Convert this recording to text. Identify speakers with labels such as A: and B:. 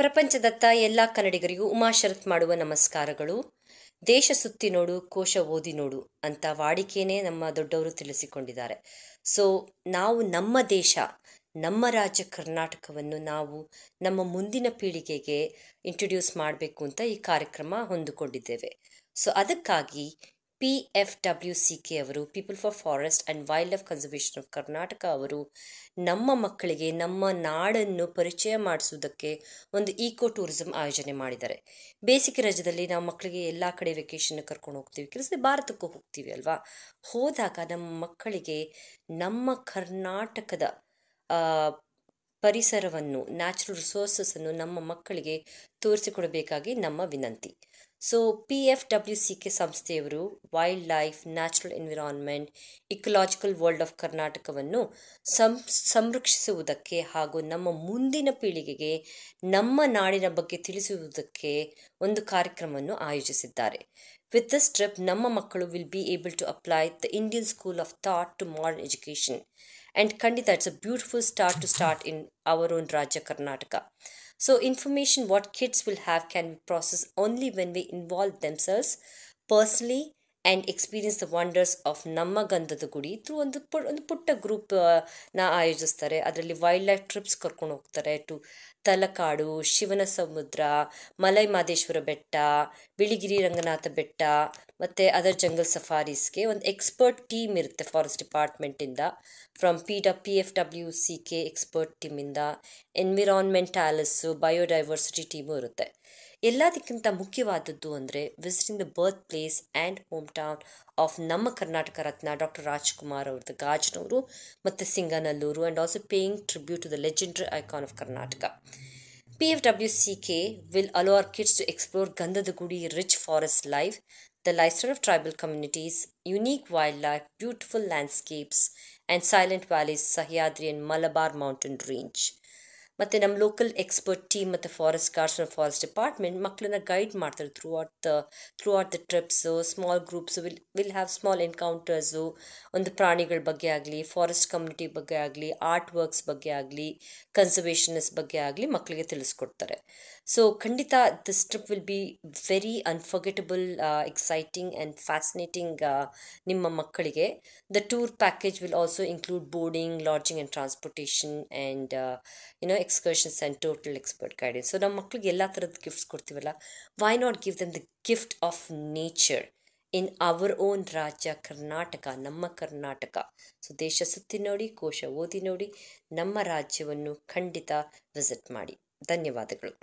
A: ಪ್ರಪಂಚದತ್ತ ಎಲ್ಲ ಕನ್ನಡಿಗರಿಗೂ ಉಮಾಶರತ್ ಶರತ್ ಮಾಡುವ ನಮಸ್ಕಾರಗಳು ದೇಶ ಸುತ್ತಿ ನೋಡು ಕೋಶ ಓದಿ ನೋಡು ಅಂತ ವಾಡಿಕೆನೇ ನಮ್ಮ ದೊಡ್ಡವರು ತಿಳಿಸಿಕೊಂಡಿದ್ದಾರೆ ಸೊ ನಾವು ನಮ್ಮ ದೇಶ ನಮ್ಮ ರಾಜ್ಯ ಕರ್ನಾಟಕವನ್ನು ನಾವು ನಮ್ಮ ಮುಂದಿನ ಪೀಳಿಗೆಗೆ ಇಂಟ್ರೊಡ್ಯೂಸ್ ಮಾಡಬೇಕು ಅಂತ ಈ ಕಾರ್ಯಕ್ರಮ ಹೊಂದಿಕೊಂಡಿದ್ದೇವೆ ಸೊ ಅದಕ್ಕಾಗಿ P F W C K ಅವರು people for forest and wildlife conservation of Karnataka ಅವರು ನಮ್ಮ ಮಕ್ಕಳಿಗೆ ನಮ್ಮ ನಾಡನ್ನು ಪರಿಚಯ ಮಾಡಿಸುವುದಕ್ಕೆ ಒಂದು ಈಕೋ ಟೂರಿಸಂ ಆಯೋಜನೆ ಮಾಡಿದ್ದಾರೆ ಬೇಸಿಗೆ ರಜದಲ್ಲಿ ನಾವು ಮಕ್ಕಳಿಗೆ ಎಲ್ಲ ಕಡೆ ವೆಕೇಷನ್ ಕರ್ಕೊಂಡು ಹೋಗ್ತೀವಿ ಕೆಲಸ ಭಾರತಕ್ಕೂ ಹೋಗ್ತೀವಿ ಅಲ್ವಾ ಹೋದಾಗ ನಮ್ಮ ಮಕ್ಕಳಿಗೆ ನಮ್ಮ ಕರ್ನಾಟಕದ ಪರಿಸರವನ್ನು ನ್ಯಾಚುರಲ್ ರಿಸೋರ್ಸಸ್ಸನ್ನು ನಮ್ಮ ಮಕ್ಕಳಿಗೆ ತೋರಿಸಿಕೊಡಬೇಕಾಗಿ ನಮ್ಮ ವಿನಂತಿ so P F W C K ಸಂಸ್ಥೆಯವರು wildlife natural environment ecological world of ಕರ್ನಾಟಕವನ್ನು ಸಂ ಸಂರಕ್ಷಿಸುವುದಕ್ಕೆ ಹಾಗೂ ನಮ್ಮ ಮುಂದಿನ ಪೀಳಿಗೆಗೆ ನಮ್ಮ ನಾಡಿನ ಬಗ್ಗೆ ತಿಳಿಸುವುದಕ್ಕೆ ಒಂದು ಕಾರ್ಯಕ್ರಮವನ್ನು ಆಯೋಜಿಸಿದ್ದಾರೆ ವಿತ್ ದಿಸ್ ಟ್ರಿಪ್ ನಮ್ಮ ಮಕ್ಕಳು will be able to apply the Indian school of thought to modern education And Kandita, that's a beautiful start to start in our own Rajya Karnataka. So, information what kids will have can be processed only when we involve themselves personally and experience the wonders of Namma Gandhathu Gudi. Through one putta group, na can do wildlife trips. Talakadu, Shivana Samudra, Malay Madeshwara, Biligiri Ranganatha Betta, ಮತ್ತು other jungle ಸಫಾರೀಸ್ಗೆ ಒಂದು expert team ಇರುತ್ತೆ forest ಡಿಪಾರ್ಟ್ಮೆಂಟಿಂದ from P the P F W C K expert ಟೀಮಿಂದ environmentalists biodiversity team ಇರುತ್ತೆ ಎಲ್ಲದಕ್ಕಿಂತ ಮುಖ್ಯವಾದದ್ದು ಅಂದರೆ visiting the birth place and home town of ನಮ್ಮ ಕರ್ನಾಟಕ ರತ್ನ ಡಾಕ್ಟರ್ ರಾಜ್ಕುಮಾರ್ ಅವ್ರದ್ದು ಗಾಜನೂರು ಮತ್ತು Singanallur and also paying tribute to the legendary icon of Karnataka P F W C K will allow our kids to explore Gandhada ಗುಡಿ rich forest life the lifestyle of tribal communities, unique wildlife, beautiful landscapes, and silent valleys, Sahyadri and Malabar mountain range. ಮತ್ತು ನಮ್ಮ local expert team ಮತ್ತು forest guards forest department ಮಕ್ಕಳನ್ನ guide ಮಾಡ್ತಾರೆ throughout the throughout the trips small groups will will have small encounters ಒಂದು ಪ್ರಾಣಿಗಳ ಬಗ್ಗೆ ಆಗಲಿ forest community ಬಗ್ಗೆ ಆಗಲಿ ಆರ್ಟ್ ವರ್ಕ್ಸ್ ಬಗ್ಗೆ ಆಗಲಿ ಕನ್ಸರ್ವೇಷನ್ಸ್ ಬಗ್ಗೆ ಆಗಲಿ ಮಕ್ಕಳಿಗೆ ತಿಳಿಸ್ಕೊಡ್ತಾರೆ ಸೊ ಖಂಡಿತ this trip will be very unforgettable exciting and fascinating ನಿಮ್ಮ ಮಕ್ಕಳಿಗೆ the tour package will also include boarding lodging and transportation and you know excursions and total expert guidance so ನಮ್ಮ ಮಕ್ಳಿಗೆ ಎಲ್ಲ ಥರದ ಗಿಫ್ಟ್ಸ್ ಕೊಡ್ತೀವಲ್ಲ why not give them the gift of nature in our own ರಾಜ್ಯ ಕರ್ನಾಟಕ ನಮ್ಮ Karnataka so ದೇಶ ಸುತ್ತಿ ನೋಡಿ ಕೋಶ ಓದಿ ನೋಡಿ ನಮ್ಮ ರಾಜ್ಯವನ್ನು ಖಂಡಿತ ವಿಸಿಟ್ ಮಾಡಿ ಧನ್ಯವಾದಗಳು